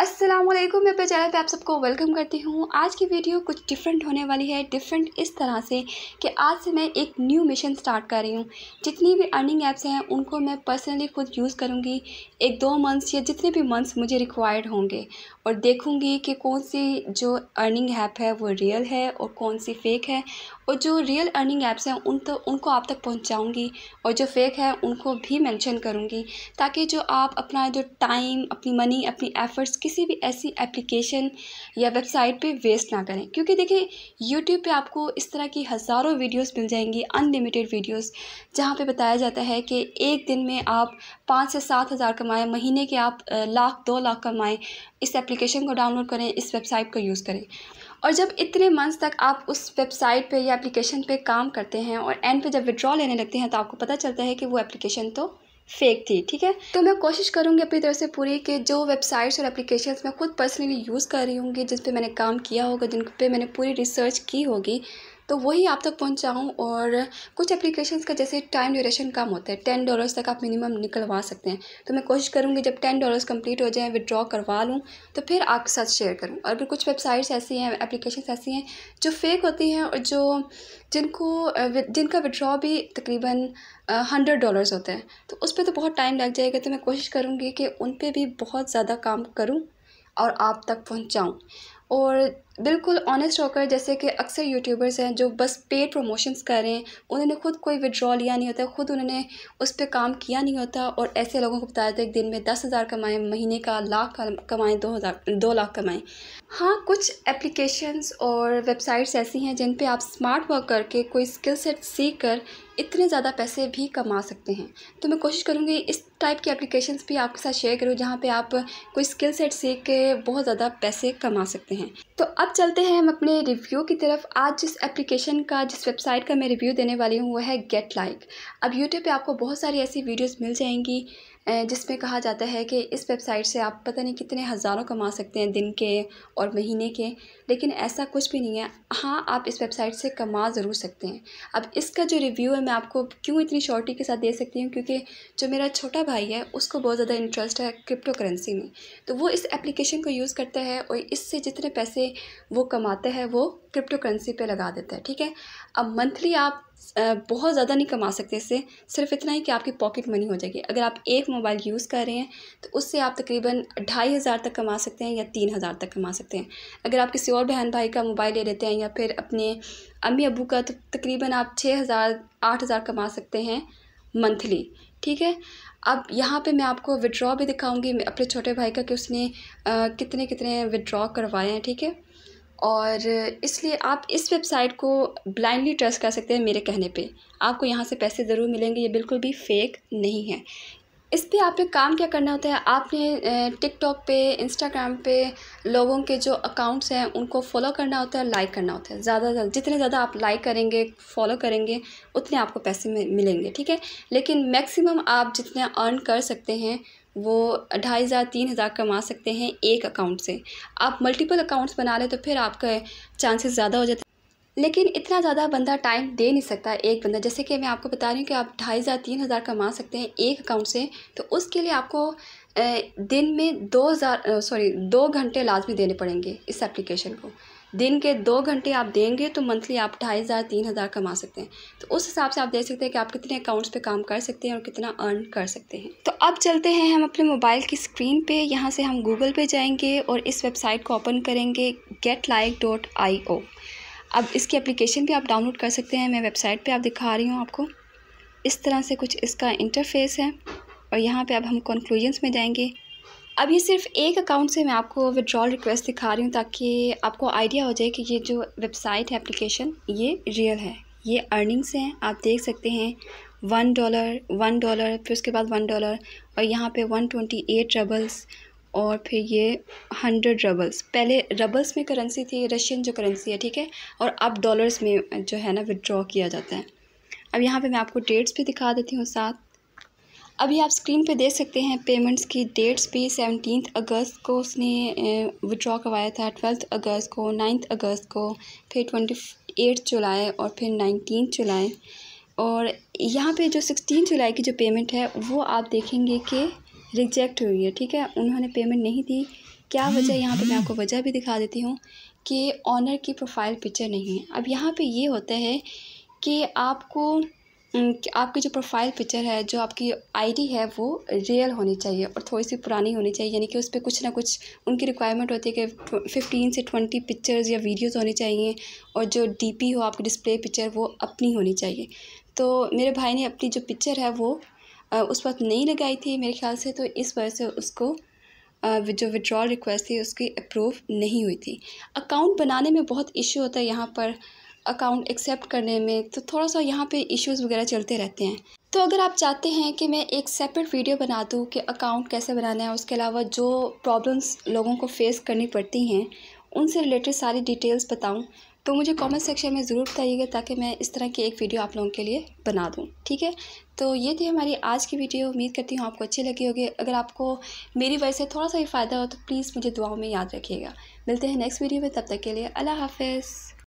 असलम मैं पे चैनल पे आप सबको वेलकम करती हूँ आज की वीडियो कुछ डिफरेंट होने वाली है डिफरेंट इस तरह से कि आज से मैं एक न्यू मिशन स्टार्ट कर रही हूँ जितनी भी अर्निंग ऐप्स हैं उनको मैं पर्सनली खुद यूज़ करूँगी एक दो मंथ्स या जितने भी मंथ्स मुझे रिक्वायर्ड होंगे और देखूँगी कि कौन सी जो अर्निंग ऐप है वो रियल है और कौन सी फेक है और जो रियल अर्निंग ऐप्स हैं उन तो उनको आप तक पहुंचाऊंगी और जो फेक है उनको भी मेंशन करूंगी ताकि जो आप अपना जो टाइम अपनी मनी अपनी एफ़र्ट्स किसी भी ऐसी एप्लीकेशन या वेबसाइट पे वेस्ट ना करें क्योंकि देखिए यूट्यूब पे आपको इस तरह की हज़ारों वीडियोस मिल जाएंगी अनलिमिटेड वीडियोस जहाँ पे बताया जाता है कि एक दिन में आप पाँच से सात हज़ार कमाएँ महीने के आप लाख दो लाख कमाएँ इस एप्लीकेशन को डाउनलोड करें इस वेबसाइट को यूज़ करें और जब इतने मंथ्स तक आप उस वेबसाइट पे या एप्लीकेशन पे काम करते हैं और एंड पे जब विड्रॉ लेने लगते हैं तो आपको पता चलता है कि वो एप्लीकेशन तो फेक थी ठीक है तो मैं कोशिश करूँगी अपनी तरफ से पूरी कि जो वेबसाइट्स और एप्लीकेशन मैं खुद पर्सनली यूज़ कर रही हूँगी जिस पर मैंने काम किया होगा जिन पर मैंने पूरी रिसर्च की होगी तो वही आप तक पहुंचाऊं और कुछ एप्लीकेशन का जैसे टाइम ड्यूरेशन कम होता है टेन डॉलर्स तक आप मिनिमम निकलवा सकते हैं तो मैं कोशिश करूँगी जब टेन डॉलर्स कंप्लीट हो जाए विदड्रॉ करवा लूँ तो फिर आपके साथ शेयर करूँ और अगर कुछ वेबसाइट्स ऐसी हैं एप्लीकेशन ऐसी हैं जो फेक होती हैं और जो जिनको जिनका विड्रॉ भी तकरीबन हंड्रेड डॉलर्स होता है तो उस पर तो बहुत टाइम लग जाएगा तो मैं कोशिश करूँगी कि उन पर भी बहुत ज़्यादा काम करूँ और आप तक पहुँचाऊँ और बिल्कुल ऑनेस्ट होकर जैसे कि अक्सर यूट्यूबर्स हैं जो बस पेड प्रमोशंस करें उन्होंने खुद कोई विड्रॉ लिया नहीं होता खुद उन्होंने उस पर काम किया नहीं होता और ऐसे लोगों को बताया जाता है दिन में दस हज़ार कमाएँ महीने का लाख कमाएँ दो हज़ार दो लाख कमाएँ हाँ कुछ एप्लीकेशंस और वेबसाइट्स ऐसी हैं जिन पर आप स्मार्ट वर्क करके कोई स्किल सेट सीख कर इतने ज़्यादा पैसे भी कमा सकते हैं तो मैं कोशिश करूँगी इस टाइप की एप्लीकेशंस भी आपके साथ शेयर करूँ जहाँ पे आप कोई स्किल सेट सीख के बहुत ज़्यादा पैसे कमा सकते हैं तो अब चलते हैं हम अपने रिव्यू की तरफ आज जिस एप्लीकेशन का जिस वेबसाइट का मैं रिव्यू देने वाली हूँ वो है गेट लाइक अब यूट्यूब पे आपको बहुत सारी ऐसी वीडियोस मिल जाएंगी जिसमें कहा जाता है कि इस वेबसाइट से आप पता नहीं कितने हज़ारों कमा सकते हैं दिन के और महीने के लेकिन ऐसा कुछ भी नहीं है हाँ आप इस वेबसाइट से कमा ज़रूर सकते हैं अब इसका जो रिव्यू है मैं आपको क्यों इतनी शॉर्टी के साथ दे सकती हूँ क्योंकि जो मेरा छोटा भाई है उसको बहुत ज़्यादा इंटरेस्ट है क्रिप्टो करेंसी में तो वो इस एप्लीकेशन को यूज़ करता है और इससे जितने पैसे वो कमाता है वो क्रिप्टो करेंसी पर लगा देता है ठीक है अब मंथली आप बहुत ज़्यादा नहीं कमा सकते इससे सिर्फ इतना ही कि आपकी पॉकेट मनी हो जाएगी अगर आप एक मोबाइल यूज़ कर रहे हैं तो उससे आप तकरीबन ढाई हज़ार तक कमा सकते हैं या तीन हज़ार तक कमा सकते हैं अगर आप किसी और बहन भाई का मोबाइल ले लेते हैं या फिर अपने अम्मी अबू का तो तकरीबन आप छः हज़ार आठ हज़ार कमा सकते हैं मंथली ठीक है अब यहाँ पे मैं आपको विड्रॉ भी दिखाऊंगी अपने छोटे भाई का कि उसने आ, कितने कितने विड्रॉ करवाए हैं ठीक है और इसलिए आप इस वेबसाइट को ब्लाइंडली ट्रस्ट कर सकते हैं मेरे कहने पे आपको यहाँ से पैसे ज़रूर मिलेंगे ये बिल्कुल भी फेक नहीं है इस पर आपने काम क्या करना होता है आपने टिकटॉक पे इंस्टाग्राम पे लोगों के जो अकाउंट्स हैं उनको फॉलो करना होता है लाइक करना होता है ज़्यादा ज़्यादा जितने ज़्यादा आप लाइक करेंगे फॉलो करेंगे उतने आपको पैसे मिलेंगे ठीक है लेकिन मैक्सिमम आप जितने अर्न कर सकते हैं वो ढाई हज़ार तीन हज़ार कमा सकते हैं एक अकाउंट से आप मल्टीपल अकाउंट्स बना लें तो फिर आपका चांसेस ज़्यादा हो जाते हैं लेकिन इतना ज़्यादा बंदा टाइम दे नहीं सकता एक बंदा जैसे कि मैं आपको बता रही हूँ कि आप ढाई हज़ार तीन हज़ार कमा सकते हैं एक अकाउंट से तो उसके लिए आपको दिन में दो सॉरी दो घंटे लाजमी देने पड़ेंगे इस एप्लीकेशन को दिन के दो घंटे आप देंगे तो मंथली आप ढाई हज़ार तीन हज़ार कमा सकते हैं तो उस हिसाब से आप देख सकते हैं कि आप कितने अकाउंट्स पे काम कर सकते हैं और कितना अर्न कर सकते हैं तो अब चलते हैं हम अपने मोबाइल की स्क्रीन पे यहाँ से हम गूगल पे जाएंगे और इस वेबसाइट को ओपन करेंगे get like dot I O अब इसकी एप्लीकेशन भी आप डाउनलोड कर सकते हैं मैं वेबसाइट पर आप दिखा रही हूँ आपको इस तरह से कुछ इसका इंटरफेस है और यहाँ पे अब हम कंक्लूजन्स में जाएंगे अभी सिर्फ एक अकाउंट से मैं आपको विड्रॉल रिक्वेस्ट दिखा रही हूँ ताकि आपको आइडिया हो जाए कि ये जो वेबसाइट है एप्लीकेशन ये रियल है ये अर्निंग्स हैं आप देख सकते हैं वन डॉलर वन डॉलर फिर उसके बाद वन डॉलर और यहाँ पे वन ट्वेंटी एट रबल्स और फिर ये हंड्रेड रबल्स पहले रबल्स में करेंसी थी रशियन जो करेंसी है ठीक है और अब डॉलर्स में जो है ना विड्रॉ किया जाता है अब यहाँ पे मैं आपको डेट्स भी दिखा देती हूँ साथ अभी आप स्क्रीन पे देख सकते हैं पेमेंट्स की डेट्स भी सेवनटीन अगस्त को उसने विड्रॉ करवाया था ट्वेल्थ अगस्त को नाइन्थ अगस्त को फिर ट्वेंटी एट जुलाई और फिर नाइनटीन जुलाई और यहाँ पे जो सिक्सटीन जुलाई की जो पेमेंट है वो आप देखेंगे कि रिजेक्ट हुई है ठीक है उन्होंने पेमेंट नहीं दी क्या वजह यहाँ पे मैं आपको वजह भी दिखा देती हूँ कि ऑनर की प्रोफाइल पिक्चर नहीं है अब यहाँ पे ये होता है कि आपको आपकी जो प्रोफाइल पिक्चर है जो आपकी आईडी है वो रियल होनी चाहिए और थोड़ी सी पुरानी होनी चाहिए यानी कि उस पर कुछ ना कुछ उनकी रिक्वायरमेंट होती है कि फिफ्टीन से ट्वेंटी पिक्चर्स या वीडियोस होनी चाहिए और जो डीपी हो आपकी डिस्प्ले पिक्चर वो अपनी होनी चाहिए तो मेरे भाई ने अपनी जो पिक्चर है वो उस वक्त नहीं लगाई थी मेरे ख्याल से तो इस वजह से उसको जो विड्रॉल रिक्वेस्ट थी उसकी अप्रूव नहीं हुई थी अकाउंट बनाने में बहुत इश्यू होता है यहाँ पर अकाउंट एक्सेप्ट करने में तो थोड़ा सा यहाँ पे इश्यूज़ वगैरह चलते रहते हैं तो अगर आप चाहते हैं कि मैं एक सेपरेट वीडियो बना दूँ कि अकाउंट कैसे बनाना है उसके अलावा जो प्रॉब्लम्स लोगों को फेस करनी पड़ती हैं उनसे रिलेटेड सारी डिटेल्स बताऊँ तो मुझे कमेंट सेक्शन में ज़रूर बताइएगा ताकि मैं इस तरह की एक वीडियो आप लोगों के लिए बना दूँ ठीक है तो ये थी हमारी आज की वीडियो उम्मीद करती हूँ आपको अच्छी लगी होगी अगर आपको मेरी वजह से थोड़ा सा भी फ़ायदा हो तो प्लीज़ मुझे दुआओं में याद रखिएगा मिलते हैं नेक्स्ट वीडियो में तब तक के लिए अल्लाह हाफिज़